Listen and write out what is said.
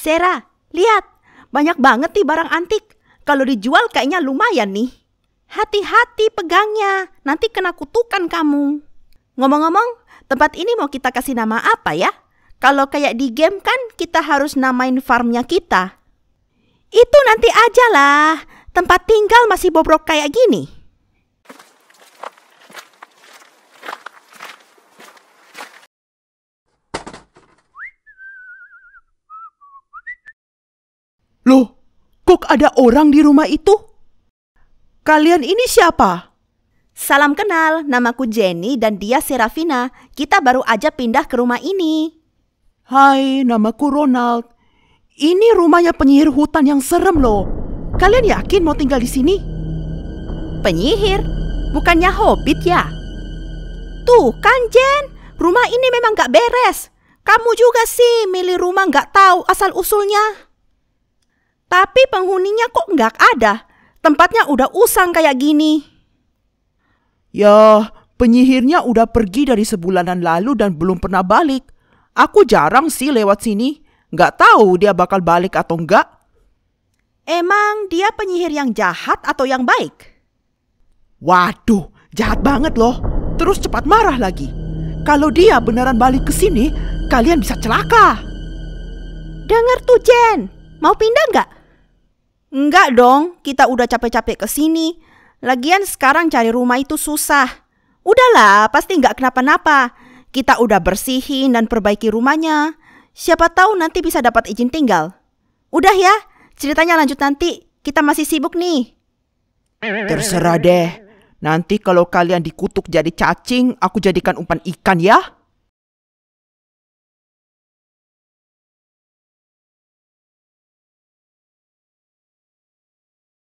Sera, lihat, banyak banget nih barang antik. Kalau dijual kayaknya lumayan nih. Hati-hati pegangnya, nanti kena kutukan kamu. Ngomong-ngomong, tempat ini mau kita kasih nama apa ya? Kalau kayak di game kan kita harus namain farmnya kita. Itu nanti aja lah, tempat tinggal masih bobrok kayak gini. Loh, kok ada orang di rumah itu? Kalian ini siapa? Salam kenal, namaku Jenny dan dia Serafina. Kita baru aja pindah ke rumah ini. Hai, namaku Ronald. Ini rumahnya penyihir hutan yang serem loh. Kalian yakin mau tinggal di sini? Penyihir? Bukannya hobbit ya? Tuh kan Jen, rumah ini memang gak beres. Kamu juga sih milih rumah gak tahu asal-usulnya. Tapi penghuninya kok nggak ada. Tempatnya udah usang kayak gini. Ya, penyihirnya udah pergi dari sebulanan lalu dan belum pernah balik. Aku jarang sih lewat sini. Nggak tahu dia bakal balik atau nggak. Emang dia penyihir yang jahat atau yang baik? Waduh, jahat banget loh. Terus cepat marah lagi. Kalau dia beneran balik ke sini, kalian bisa celaka. Dengar tuh Jen, mau pindah nggak? Enggak dong, kita udah capek-capek ke sini. Lagian sekarang cari rumah itu susah. Udahlah, pasti nggak kenapa-napa. Kita udah bersihin dan perbaiki rumahnya. Siapa tahu nanti bisa dapat izin tinggal. Udah ya, ceritanya lanjut nanti. Kita masih sibuk nih. Terserah deh. Nanti kalau kalian dikutuk jadi cacing, aku jadikan umpan ikan ya.